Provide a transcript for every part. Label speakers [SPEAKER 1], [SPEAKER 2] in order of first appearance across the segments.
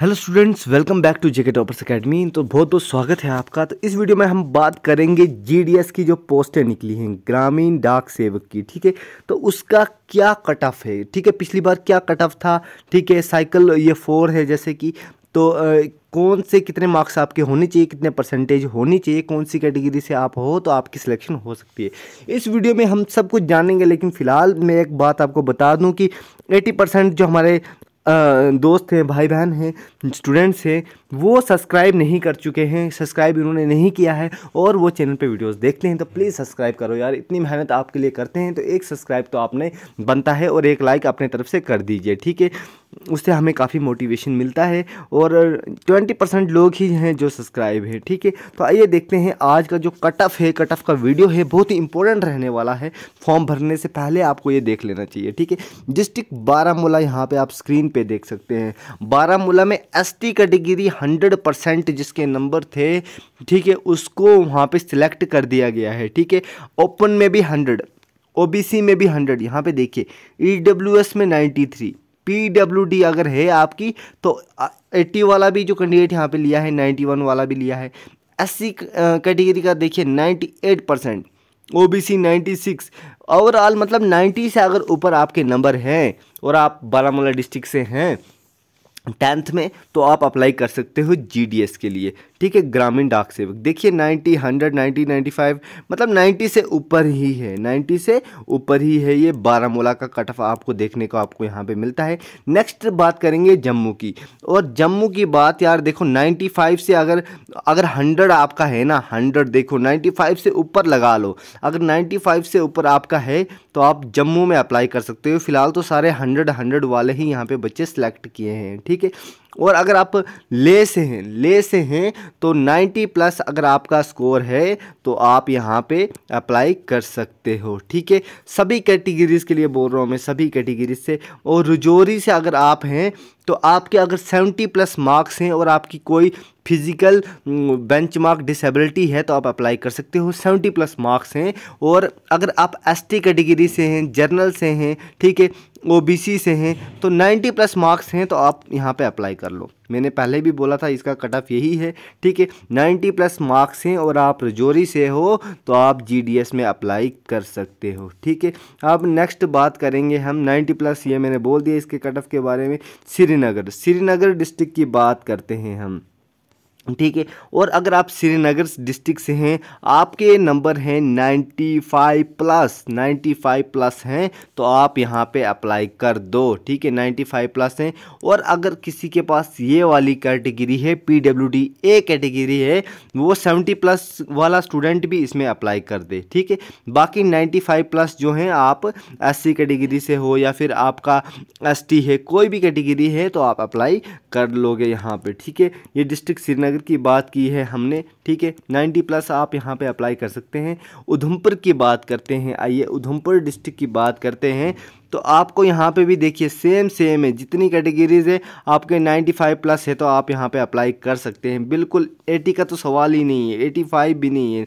[SPEAKER 1] hello students welcome back to JK Toppers Academy तो बहुत बहुत स्वागत है आपका तो इस वीडियो में हम बात करेंगे जीडीएस की जो पोस्टें निकली हैं ग्रामीण डाक सेवक की ठीक है तो उसका क्या कट ऑफ है ठीक है पिछली बार क्या कट ऑफ था ठीक है साइकिल ये फोर है जैसे कि तो आ, कौन से कितने मार्क्स आपके होने चाहिए कितने परसेंटेज होनी चाहिए कौन सी कैटेगरी से आप हो तो आपकी सिलेक्शन हो सकती है इस वीडियो में हम सब कुछ जानेंगे लेकिन फ़िलहाल मैं एक बात आपको बता दूं कि 80 परसेंट जो हमारे दोस्त हैं भाई बहन हैं स्टूडेंट्स हैं वो सब्सक्राइब नहीं कर चुके हैं सब्सक्राइब इन्होंने नहीं किया है और वो चैनल पे वीडियोस देखते हैं तो प्लीज़ सब्सक्राइब करो यार इतनी मेहनत आपके लिए करते हैं तो एक सब्सक्राइब तो आपने बनता है और एक लाइक अपने तरफ से कर दीजिए ठीक है उससे हमें काफ़ी मोटिवेशन मिलता है और ट्वेंटी परसेंट लोग ही हैं जो सब्सक्राइब हैं ठीक है तो आइए देखते हैं आज का जो कट ऑफ है कट ऑफ का वीडियो है बहुत ही इंपॉर्टेंट रहने वाला है फॉर्म भरने से पहले आपको ये देख लेना चाहिए ठीक है डिस्ट्रिक्ट बारामूला यहाँ पे आप स्क्रीन पे देख सकते हैं बारामूला में एस कैटेगरी हंड्रेड परसेंट जिसके नंबर थे ठीक है उसको वहाँ पर सिलेक्ट कर दिया गया है ठीक है ओपन में भी हंड्रेड ओ में भी हंड्रेड यहाँ पर देखिए ई e में नाइन्टी थ्री पीडब्ल्यूडी अगर है आपकी तो 80 वाला भी जो कैंडिडेट यहाँ पे लिया है 91 वाला भी लिया है एस कैटेगरी का देखिए 98 percent O B C ninety six overall मतलब 90 से अगर ऊपर आपके नंबर हैं और आप बारामूला डिस्ट्रिक्ट से हैं टेंथ में तो आप अप्लाई कर सकते हो जीडीएस के लिए ठीक है ग्रामीण डाक सेवक देखिए 90 100 90 95 मतलब 90 से ऊपर ही है 90 से ऊपर ही है ये बारामूला का कट ऑफ आपको देखने को आपको यहाँ पे मिलता है नेक्स्ट बात करेंगे जम्मू की और जम्मू की बात यार देखो 95 से अगर अगर 100 आपका है ना 100 देखो 95 से ऊपर लगा लो अगर 95 से ऊपर आपका है तो आप जम्मू में अप्लाई कर सकते हो फिलहाल तो सारे हंड्रेड हंड्रेड वाले ही यहाँ पर बच्चे सेलेक्ट किए हैं ठीक ठीक है और अगर आप ले से हैं ले से हैं तो 90 प्लस अगर आपका स्कोर है तो आप यहाँ पे अप्लाई कर सकते हो ठीक है सभी कैटेगरीज़ के लिए बोल रहा हूँ मैं सभी कैटेगरीज से और रजौरी से अगर आप हैं तो आपके अगर 70 प्लस मार्क्स हैं और आपकी कोई फिजिकल बेंचमार्क डिसेबिलिटी है तो आप अप्लाई कर सकते हो सेवेंटी प्लस मार्क्स हैं और अगर आप एस कैटेगरी से हैं जर्नल से हैं ठीक है ओबीसी से हैं तो 90 प्लस मार्क्स हैं तो आप यहाँ पे अप्लाई कर लो मैंने पहले भी बोला था इसका कट ऑफ यही है ठीक है 90 प्लस मार्क्स हैं और आप रजौरी से हो तो आप जीडीएस में अप्लाई कर सकते हो ठीक है अब नेक्स्ट बात करेंगे हम 90 प्लस ये मैंने बोल दिया इसके कट ऑफ के बारे में श्रीनगर श्रीनगर डिस्ट्रिक्ट की बात करते हैं हम ठीक है और अगर आप श्रीनगर डिस्ट्रिक्ट से हैं आपके नंबर हैं 95 प्लस 95 प्लस हैं तो आप यहाँ पे अप्लाई कर दो ठीक है 95 प्लस हैं और अगर किसी के पास ये वाली कैटेगरी है P W D A category है वो 70 प्लस वाला स्टूडेंट भी इसमें अप्लाई कर दे ठीक है बाकी 95 प्लस जो हैं आप एस कैटेगरी से हो या फिर आपका एस है कोई भी कैटेगरी है तो आप अप्लाई कर लोगे यहाँ पर ठीक है ये डिस्ट्रिक्ट श्रीनगर नगर की बात की है हमने ठीक है नाइन्टी प्लस आप यहाँ पे अप्लाई कर सकते हैं उधमपुर की बात करते हैं आइए उधमपुर डिस्ट्रिक्ट की बात करते हैं तो आपको यहाँ पे भी देखिए सेम सेम है जितनी कैटेगरीज है आपके 95 प्लस है तो आप यहाँ पे अप्लाई कर सकते हैं बिल्कुल 80 का तो सवाल ही नहीं है 85 भी नहीं है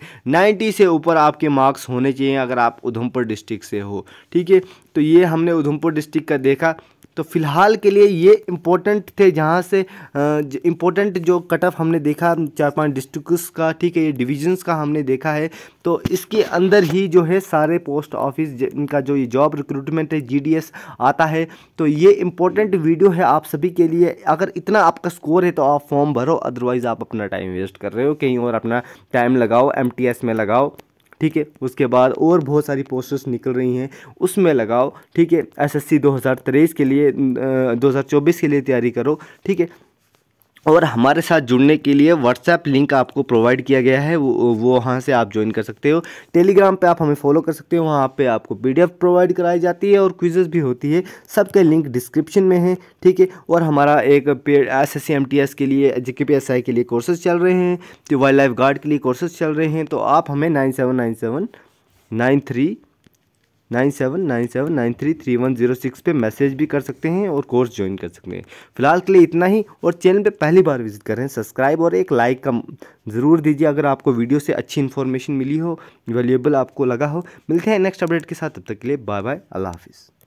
[SPEAKER 1] 90 से ऊपर आपके मार्क्स होने चाहिए अगर आप उधमपुर डिस्ट्रिक्ट से हो ठीक है तो ये हमने उधमपुर डिस्ट्रिक्ट का देखा तो फिलहाल के लिए ये इम्पोर्टेंट थे जहाँ से इम्पोर्टेंट जो कट ऑफ हमने देखा चार पांच डिस्ट्रिक्स का ठीक है ये डिविजन्स का हमने देखा है तो इसके अंदर ही जो है सारे पोस्ट ऑफिस इनका जो ये जॉब रिक्रूटमेंट है जी आता है तो ये इम्पोर्टेंट वीडियो है आप सभी के लिए अगर इतना आपका स्कोर है तो आप फॉर्म भरो अदरवाइज़ आप अपना टाइम वेस्ट कर रहे हो कहीं और अपना टाइम लगाओ एम में लगाओ ठीक है उसके बाद और बहुत सारी पोस्टर्स निकल रही हैं उसमें लगाओ ठीक है एसएससी 2023 के लिए 2024 के लिए तैयारी करो ठीक है और हमारे साथ जुड़ने के लिए व्हाट्सएप लिंक आपको प्रोवाइड किया गया है वो वो वहाँ से आप ज्वाइन कर सकते हो टेलीग्राम पे आप हमें फॉलो कर सकते हो वहाँ पे आपको पीडीएफ प्रोवाइड कराई जाती है और क्विजेस भी होती है सबके लिंक डिस्क्रिप्शन में है ठीक है और हमारा एक एस एस के लिए जे के लिए कोर्सेज चल रहे हैं तो वाइल्ड लाइफ गार्ड के लिए कोर्सेज चल रहे हैं तो आप हमें nine nine seven nine seven nine three three one zero six पर मैसेज भी कर सकते हैं और कोर्स ज्वाइन कर सकते हैं फिलहाल के लिए इतना ही और चैनल पर पहली बार विजिट करें सब्सक्राइब और एक लाइक का ज़रूर दीजिए अगर आपको वीडियो से अच्छी इन्फॉर्मेशन मिली हो वैल्यूएबल आपको लगा हो मिलते हैं नेक्स्ट अपडेट के साथ तब तक के लिए बाय बाय अल्लाह हाफिज़